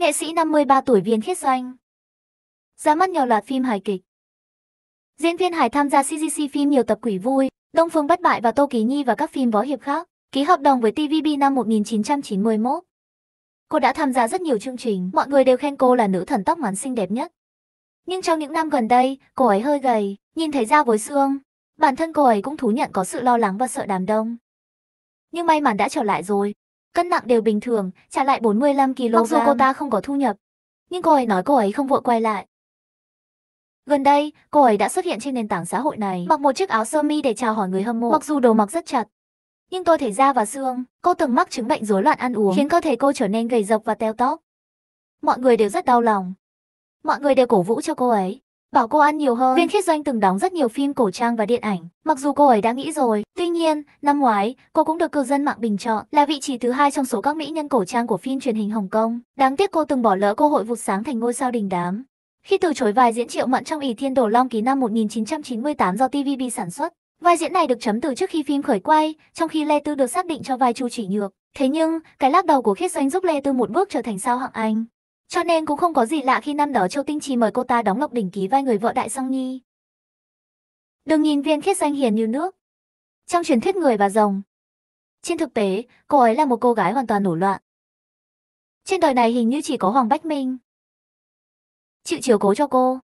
Nghệ sĩ 53 tuổi Viên Khiết Doanh Ra mắt nhiều loạt phim hài kịch Diễn viên Hải tham gia CGC phim nhiều tập quỷ vui, Đông Phương Bất Bại và Tô Kỳ Nhi và các phim võ hiệp khác, ký hợp đồng với TVB năm 1991. Cô đã tham gia rất nhiều chương trình, mọi người đều khen cô là nữ thần tóc ngắn xinh đẹp nhất. Nhưng trong những năm gần đây, cô ấy hơi gầy, nhìn thấy da với xương. Bản thân cô ấy cũng thú nhận có sự lo lắng và sợ đám đông. Nhưng may mắn đã trở lại rồi, Cân nặng đều bình thường, trả lại 45kg. Mặc dù cô ta không có thu nhập, nhưng cô ấy nói cô ấy không vội quay lại. Gần đây, cô ấy đã xuất hiện trên nền tảng xã hội này, mặc một chiếc áo sơ mi để chào hỏi người hâm mộ. Mặc dù đồ mặc rất chặt, nhưng tôi thấy da và xương, cô từng mắc chứng bệnh rối loạn ăn uống, khiến cơ thể cô trở nên gầy dọc và teo tóc. Mọi người đều rất đau lòng. Mọi người đều cổ vũ cho cô ấy bảo cô ăn nhiều hơn. Viên Khiết Doanh từng đóng rất nhiều phim cổ trang và điện ảnh, mặc dù cô ấy đã nghĩ rồi. Tuy nhiên, năm ngoái, cô cũng được cư dân mạng bình chọn là vị trí thứ hai trong số các mỹ nhân cổ trang của phim truyền hình Hồng Kông. Đáng tiếc cô từng bỏ lỡ cơ hội vụt sáng thành ngôi sao đình đám. Khi từ chối vai diễn Triệu Mận trong ỷ Thiên Đồ Long ký năm 1998 do TVB sản xuất, vai diễn này được chấm từ trước khi phim khởi quay, trong khi Lê Tư được xác định cho vai Chu Chỉ Nhược. Thế nhưng, cái lắc đầu của Khiết Doanh giúp Lê Tư một bước trở thành sao hạng Anh. Cho nên cũng không có gì lạ khi năm đó Châu Tinh Trì mời cô ta đóng Lộc Đỉnh ký vai người vợ Đại Song Nhi. Đừng nhìn viên khiết danh hiền như nước. Trong truyền thuyết người và rồng. Trên thực tế, cô ấy là một cô gái hoàn toàn nổ loạn. Trên đời này hình như chỉ có Hoàng Bách Minh. Chịu chiều cố cho cô.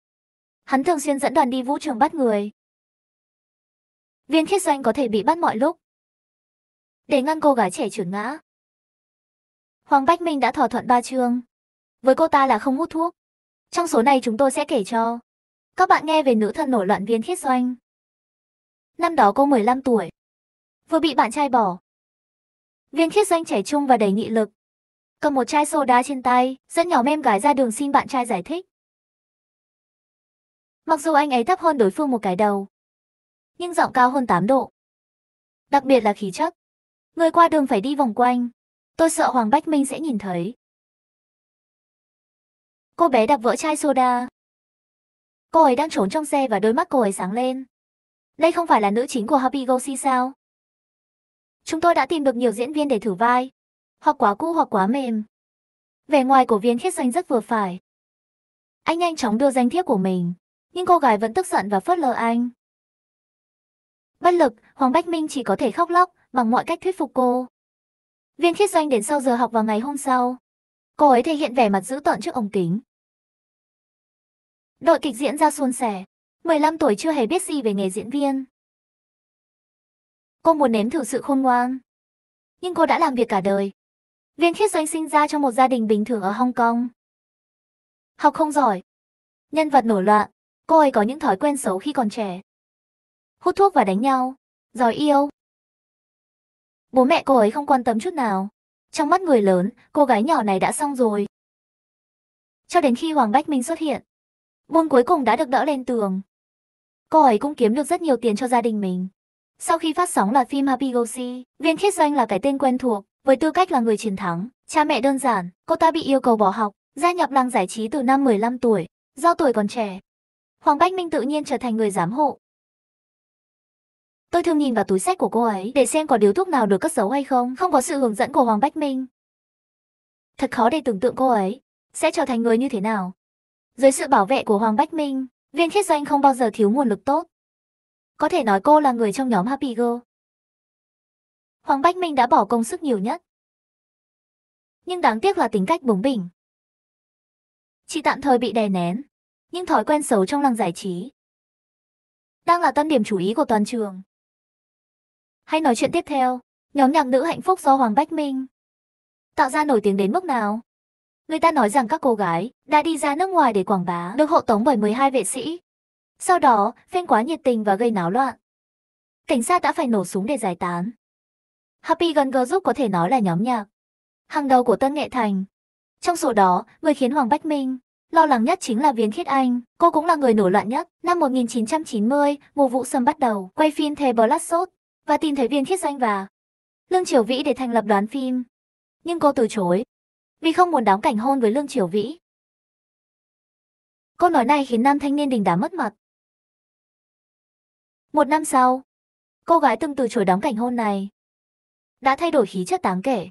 Hắn thường xuyên dẫn đoàn đi vũ trường bắt người. Viên khiết doanh có thể bị bắt mọi lúc. Để ngăn cô gái trẻ chuyển ngã. Hoàng Bách Minh đã thỏa thuận ba chương với cô ta là không hút thuốc. Trong số này chúng tôi sẽ kể cho các bạn nghe về nữ thần nổi loạn viên thiết Doanh. Năm đó cô 15 tuổi, vừa bị bạn trai bỏ. Viên thiết Doanh trẻ trung và đầy nghị lực. Cầm một chai soda trên tay, dẫn nhóm em gái ra đường xin bạn trai giải thích. Mặc dù anh ấy thấp hơn đối phương một cái đầu, nhưng giọng cao hơn 8 độ. Đặc biệt là khí chất. Người qua đường phải đi vòng quanh. Tôi sợ Hoàng Bách Minh sẽ nhìn thấy. Cô bé đập vỡ chai soda. Cô ấy đang trốn trong xe và đôi mắt cô ấy sáng lên. Đây không phải là nữ chính của Happy Go See sao? Chúng tôi đã tìm được nhiều diễn viên để thử vai. Hoặc quá cũ hoặc quá mềm. Vẻ ngoài của viên khiết xanh rất vừa phải. Anh nhanh chóng đưa danh thiếp của mình. Nhưng cô gái vẫn tức giận và phớt lờ anh. Bất lực, Hoàng Bách Minh chỉ có thể khóc lóc bằng mọi cách thuyết phục cô. Viên khiết doanh đến sau giờ học vào ngày hôm sau. Cô ấy thể hiện vẻ mặt dữ tợn trước ống kính. Đội kịch diễn ra suôn sẻ, 15 tuổi chưa hề biết gì về nghề diễn viên. Cô muốn nếm thử sự khôn ngoan. Nhưng cô đã làm việc cả đời. Viên Khiết Doanh sinh ra trong một gia đình bình thường ở Hong Kong. Học không giỏi. Nhân vật nổi loạn, cô ấy có những thói quen xấu khi còn trẻ. Hút thuốc và đánh nhau, giỏi yêu. Bố mẹ cô ấy không quan tâm chút nào. Trong mắt người lớn, cô gái nhỏ này đã xong rồi. Cho đến khi Hoàng Bách Minh xuất hiện, buôn cuối cùng đã được đỡ lên tường. Cô ấy cũng kiếm được rất nhiều tiền cho gia đình mình. Sau khi phát sóng loạt phim Happy Go See, Viên Khiết Doanh là cái tên quen thuộc, với tư cách là người chiến thắng. Cha mẹ đơn giản, cô ta bị yêu cầu bỏ học, gia nhập làng giải trí từ năm 15 tuổi, do tuổi còn trẻ. Hoàng Bách Minh tự nhiên trở thành người giám hộ, Tôi thường nhìn vào túi sách của cô ấy để xem có điếu thuốc nào được cất giấu hay không, không có sự hướng dẫn của Hoàng Bách Minh. Thật khó để tưởng tượng cô ấy sẽ trở thành người như thế nào. Dưới sự bảo vệ của Hoàng Bách Minh, viên thiết doanh không bao giờ thiếu nguồn lực tốt. Có thể nói cô là người trong nhóm Happy Girl. Hoàng Bách Minh đã bỏ công sức nhiều nhất. Nhưng đáng tiếc là tính cách bướng bỉnh. Chỉ tạm thời bị đè nén, nhưng thói quen xấu trong làng giải trí. Đang là tâm điểm chú ý của toàn trường. Hãy nói chuyện tiếp theo, nhóm nhạc nữ hạnh phúc do Hoàng Bách Minh tạo ra nổi tiếng đến mức nào. Người ta nói rằng các cô gái đã đi ra nước ngoài để quảng bá được hộ tống bởi 12 vệ sĩ. Sau đó, phen quá nhiệt tình và gây náo loạn. Cảnh sát đã phải nổ súng để giải tán. Happy Gun Girl Group có thể nói là nhóm nhạc hàng đầu của Tân Nghệ Thành. Trong số đó, người khiến Hoàng Bách Minh lo lắng nhất chính là Viến Khiết Anh. Cô cũng là người nổ loạn nhất. Năm 1990, mùa vụ sâm bắt đầu, quay phim The Blood Shot và tìm thấy viên thiết doanh và Lương Triều Vĩ để thành lập đoàn phim. Nhưng cô từ chối, vì không muốn đóng cảnh hôn với Lương Triều Vĩ. Câu nói này khiến nam thanh niên đình đám mất mặt. Một năm sau, cô gái từng từ chối đóng cảnh hôn này. Đã thay đổi khí chất đáng kể,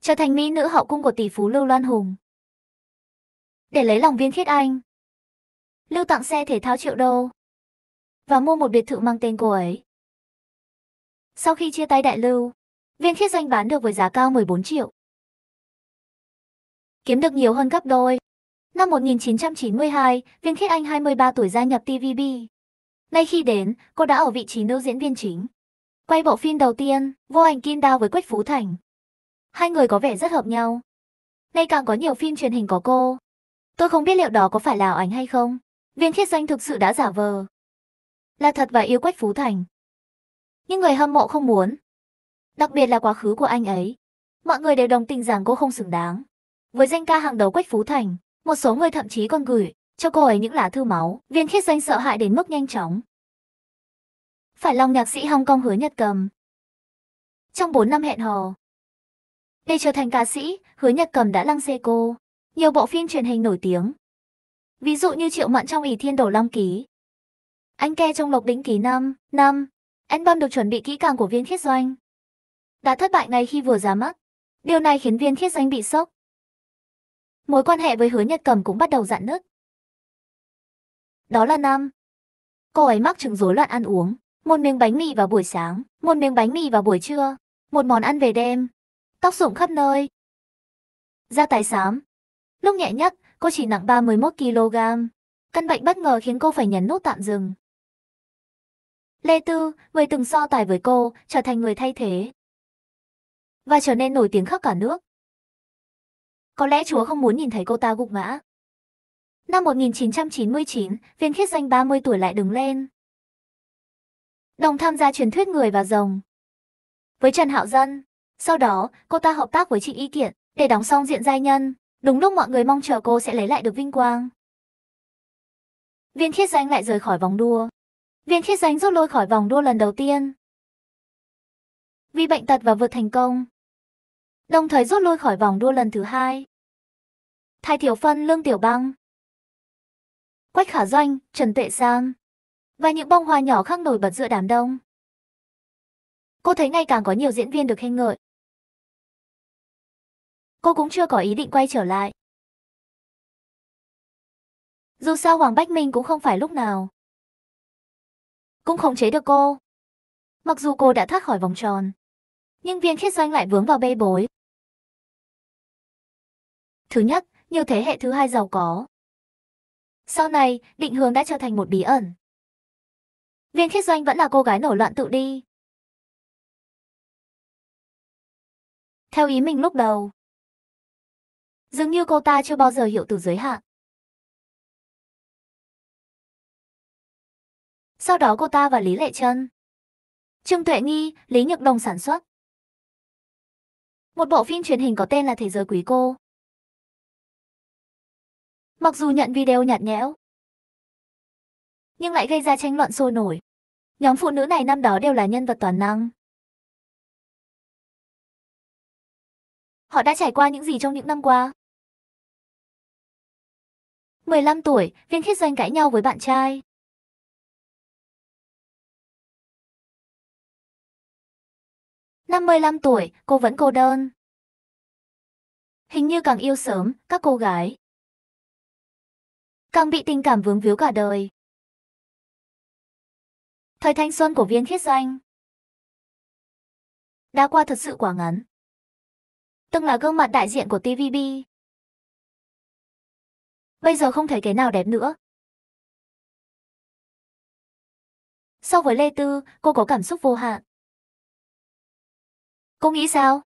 trở thành mỹ nữ hậu cung của tỷ phú Lưu Loan Hùng. Để lấy lòng viên thiết anh, Lưu tặng xe thể thao triệu đô và mua một biệt thự mang tên cô ấy. Sau khi chia tay Đại Lưu, viên khiết doanh bán được với giá cao 14 triệu. Kiếm được nhiều hơn gấp đôi. Năm 1992, viên khiết anh 23 tuổi gia nhập TVB. Ngay khi đến, cô đã ở vị trí nữ diễn viên chính. Quay bộ phim đầu tiên, Vô ảnh Kim Đao với Quách Phú Thành. Hai người có vẻ rất hợp nhau. Nay càng có nhiều phim truyền hình có cô. Tôi không biết liệu đó có phải là ảnh hay không. Viên khiết doanh thực sự đã giả vờ. Là thật và yêu Quách Phú Thành nhưng người hâm mộ không muốn. Đặc biệt là quá khứ của anh ấy. Mọi người đều đồng tình rằng cô không xứng đáng. Với danh ca hàng đầu Quách Phú Thành, một số người thậm chí còn gửi cho cô ấy những lá thư máu, viên khiết danh sợ hại đến mức nhanh chóng. Phải lòng nhạc sĩ Hong Kong hứa Nhật Cầm. Trong 4 năm hẹn hò, để trở thành ca sĩ, hứa Nhật Cầm đã lăng xê cô. Nhiều bộ phim truyền hình nổi tiếng. Ví dụ như Triệu Mận trong ỷ Thiên Đổ Long Ký. Anh Ke trong Lộc Đỉnh Ký năm năm Enbom được chuẩn bị kỹ càng của viên thiết doanh. Đã thất bại ngay khi vừa ra mắt. Điều này khiến viên thiết doanh bị sốc. Mối quan hệ với hứa nhật cầm cũng bắt đầu dạn nứt. Đó là năm. Cô ấy mắc chứng rối loạn ăn uống. Một miếng bánh mì vào buổi sáng, một miếng bánh mì vào buổi trưa, một món ăn về đêm. Tóc rụng khắp nơi. Da tái xám. Lúc nhẹ nhất, cô chỉ nặng 31kg. Căn bệnh bất ngờ khiến cô phải nhấn nút tạm dừng. Lê Tư, người từng so tài với cô, trở thành người thay thế. Và trở nên nổi tiếng khắp cả nước. Có lẽ Chúa không muốn nhìn thấy cô ta gục ngã. Năm 1999, viên khiết danh 30 tuổi lại đứng lên. Đồng tham gia truyền thuyết Người và Rồng. Với Trần Hạo Dân, sau đó cô ta hợp tác với chị Y Kiện để đóng xong diện giai nhân. Đúng lúc mọi người mong chờ cô sẽ lấy lại được vinh quang. Viên khiết danh lại rời khỏi vòng đua. Viên chiết giánh rút lôi khỏi vòng đua lần đầu tiên. Vì bệnh tật và vượt thành công. Đồng thời rút lui khỏi vòng đua lần thứ hai. Thay Thiểu Phân Lương Tiểu Băng. Quách Khả Doanh, Trần Tuệ Sang. Và những bông hoa nhỏ khác nổi bật giữa đám đông. Cô thấy ngày càng có nhiều diễn viên được khen ngợi. Cô cũng chưa có ý định quay trở lại. Dù sao Hoàng Bách Minh cũng không phải lúc nào cũng khống chế được cô. Mặc dù cô đã thoát khỏi vòng tròn, nhưng viên khiết doanh lại vướng vào bê bối. Thứ nhất, nhiều thế hệ thứ hai giàu có. Sau này, định hướng đã trở thành một bí ẩn. Viên khiết doanh vẫn là cô gái nổi loạn tự đi. Theo ý mình lúc đầu. Dường như cô ta chưa bao giờ hiểu từ giới hạn. sau đó cô ta và Lý Lệ Trân. Trương Tuệ Nghi, Lý Nhược Đồng sản xuất. Một bộ phim truyền hình có tên là Thế giới quý cô. Mặc dù nhận video nhạt nhẽo, nhưng lại gây ra tranh luận sôi nổi. Nhóm phụ nữ này năm đó đều là nhân vật toàn năng. Họ đã trải qua những gì trong những năm qua? 15 tuổi, Viên Khiết Doanh cãi nhau với bạn trai. 55 tuổi, cô vẫn cô đơn. Hình như càng yêu sớm, các cô gái. Càng bị tình cảm vướng víu cả đời. Thời thanh xuân của viên Thiết doanh. Đã qua thật sự quá ngắn. Từng là gương mặt đại diện của TVB. Bây giờ không thấy cái nào đẹp nữa. So với Lê Tư, cô có cảm xúc vô hạn. Cô nghĩ sao?